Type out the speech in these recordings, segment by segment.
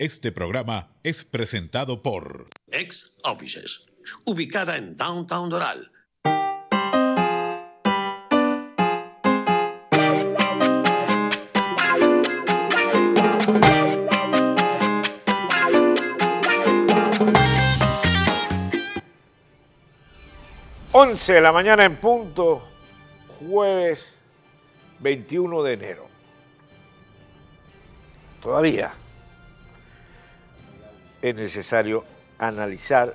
Este programa es presentado por Ex Offices, ubicada en Downtown Doral. Once de la mañana en punto, jueves 21 de enero. Todavía es necesario analizar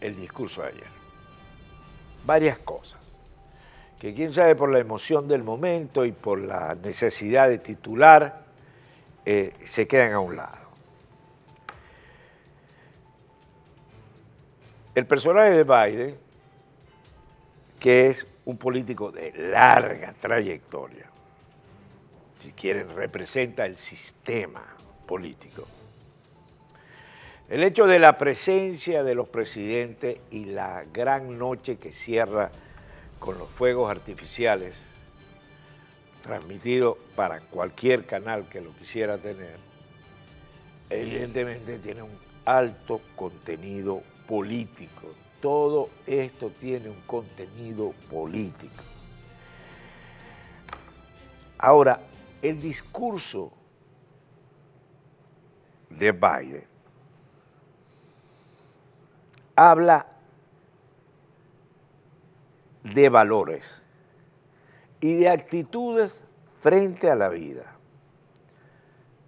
el discurso de ayer. Varias cosas. Que quién sabe por la emoción del momento y por la necesidad de titular, eh, se quedan a un lado. El personaje de Biden, que es un político de larga trayectoria, si quieren, representa el sistema político el hecho de la presencia de los presidentes y la gran noche que cierra con los fuegos artificiales, transmitido para cualquier canal que lo quisiera tener, evidentemente tiene un alto contenido político. Todo esto tiene un contenido político. Ahora, el discurso de Biden habla de valores y de actitudes frente a la vida,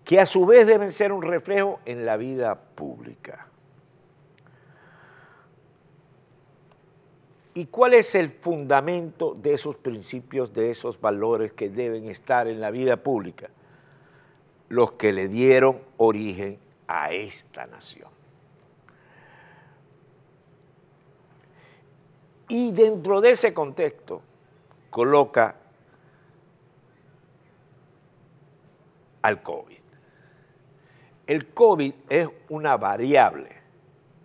que a su vez deben ser un reflejo en la vida pública. ¿Y cuál es el fundamento de esos principios, de esos valores que deben estar en la vida pública? Los que le dieron origen a esta nación. Y dentro de ese contexto coloca al COVID. El COVID es una variable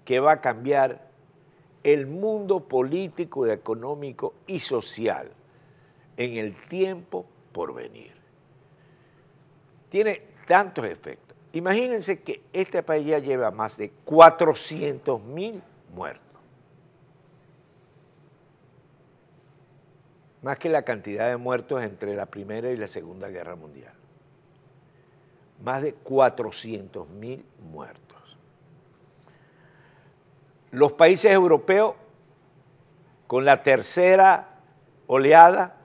que va a cambiar el mundo político, económico y social en el tiempo por venir. Tiene tantos efectos. Imagínense que este país ya lleva más de 400 mil muertos. más que la cantidad de muertos entre la Primera y la Segunda Guerra Mundial. Más de 400.000 muertos. Los países europeos, con la tercera oleada,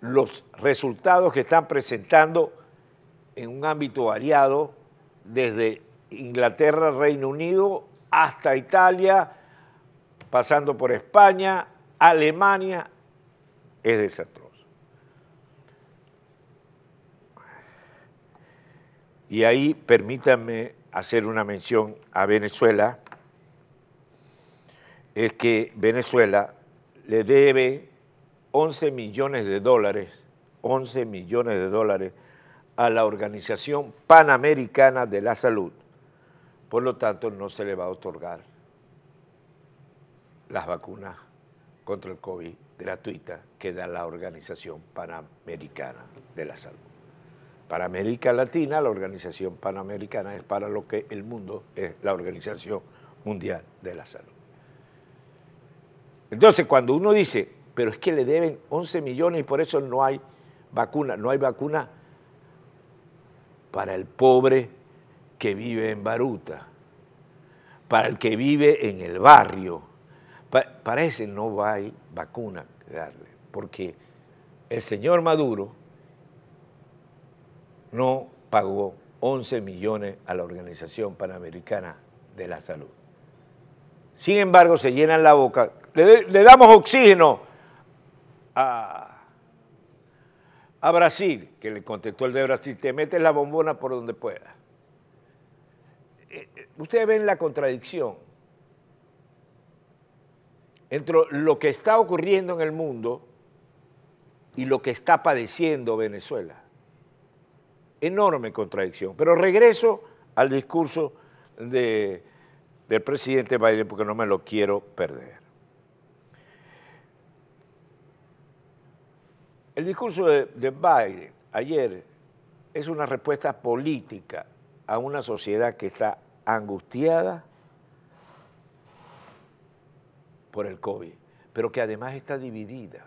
los resultados que están presentando en un ámbito variado, desde Inglaterra, Reino Unido, hasta Italia, pasando por España, Alemania, es desastroso. Y ahí permítanme hacer una mención a Venezuela, es que Venezuela le debe 11 millones de dólares, 11 millones de dólares a la Organización Panamericana de la Salud. Por lo tanto, no se le va a otorgar las vacunas contra el COVID gratuita que da la Organización Panamericana de la Salud. Para América Latina, la Organización Panamericana es para lo que el mundo es la Organización Mundial de la Salud. Entonces, cuando uno dice, pero es que le deben 11 millones y por eso no hay vacuna, no hay vacuna para el pobre que vive en Baruta, para el que vive en el barrio, parece no hay vacuna que darle, porque el señor Maduro no pagó 11 millones a la Organización Panamericana de la Salud. Sin embargo, se llenan la boca, le, damos oxígeno a, a Brasil, que le contestó el de Brasil, te metes la bombona por donde pueda. Eh, eh, ustedes ven la contradicción entre lo que está ocurriendo en el mundo y lo que está padeciendo Venezuela. Enorme contradicción. Pero regreso al discurso del presidente Biden porque no me lo quiero perder. El discurso de, de Biden ayer es una respuesta política a una sociedad que está angustiada, por el COVID, pero que además está dividida.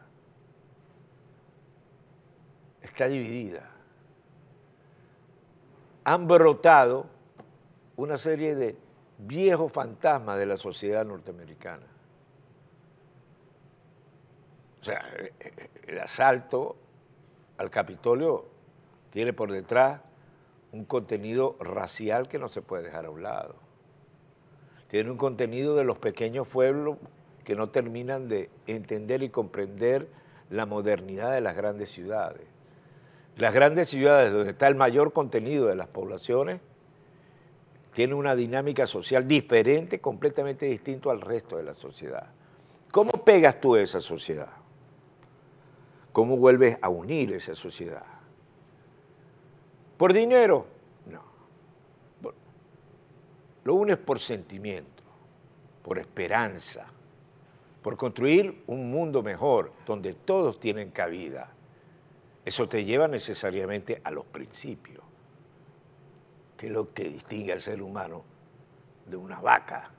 Está dividida. Han brotado una serie de viejos fantasmas de la sociedad norteamericana. O sea, e, e, el asalto al Capitolio tiene por detrás un contenido racial que no se puede dejar a un lado. Tiene un contenido de los pequeños pueblos que no terminan de entender y comprender la modernidad de las grandes ciudades. Las grandes ciudades donde está el mayor contenido de las poblaciones tienen una dinámica social diferente, completamente distinto al resto de la sociedad. ¿Cómo pegas tú a esa sociedad? ¿Cómo vuelves a unir esa sociedad? ¿Por dinero? No. Lo unes por sentimiento, por esperanza, por construir un mundo mejor, donde todos tienen cabida. Eso te lleva necesariamente a los principios, que es lo que distingue al ser humano de una vaca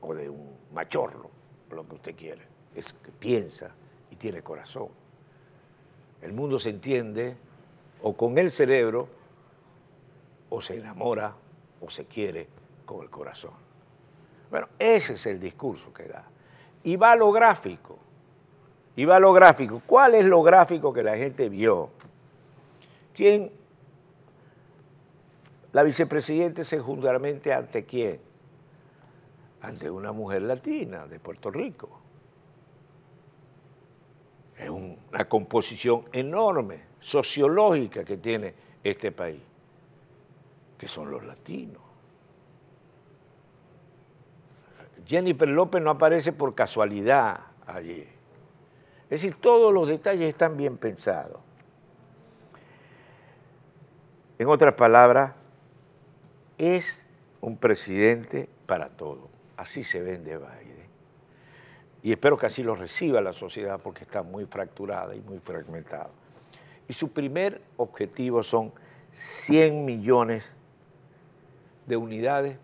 o de un machorro, lo que usted quiere. Es que piensa y tiene corazón. El mundo se entiende o con el cerebro, o se enamora, o se quiere con el corazón. Bueno, ese es el discurso que da y va lo gráfico. Y va lo gráfico. ¿Cuál es lo gráfico que la gente vio? ¿Quién? La vicepresidenta se juntamente ante quién? Ante una mujer latina de Puerto Rico. Es una composición enorme, sociológica que tiene este país, que son los latinos. Jennifer López no aparece por casualidad allí. Es decir, todos los detalles están bien pensados. En otras palabras, es un presidente para todo. Así se vende Biden. Y espero que así lo reciba la sociedad porque está muy fracturada y muy fragmentada. Y su primer objetivo son 100 millones de unidades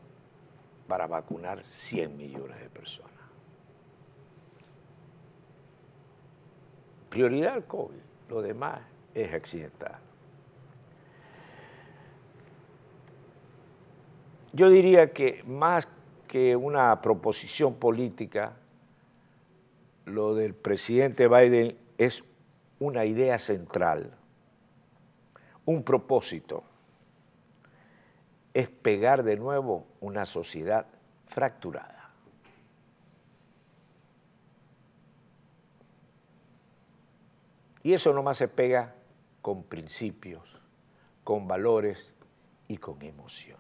para vacunar 100 millones de personas. Prioridad al COVID, lo demás es accidental. Yo diría que más que una proposición política, lo del presidente Biden es una idea central, un propósito es pegar de nuevo una sociedad fracturada. Y eso nomás se pega con principios, con valores y con emoción.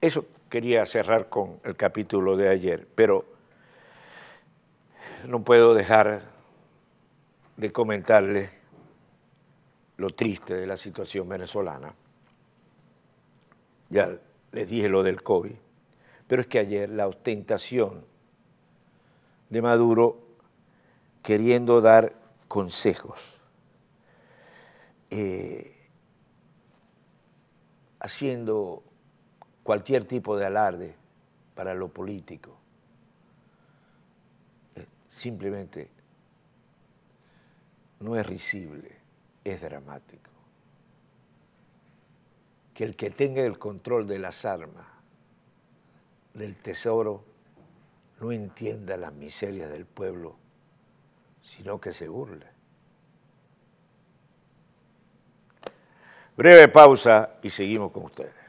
Eso quería cerrar con el capítulo de ayer, pero no puedo dejar de comentarle lo triste de la situación venezolana. Ya les dije lo del COVID. Pero es que ayer la ostentación de Maduro queriendo dar consejos, eh, haciendo cualquier tipo de alarde para lo político, eh, simplemente no es risible, es dramático que el que tenga el control de las armas, del tesoro, no entienda las miserias del pueblo, sino que se burle. Breve pausa y seguimos con ustedes.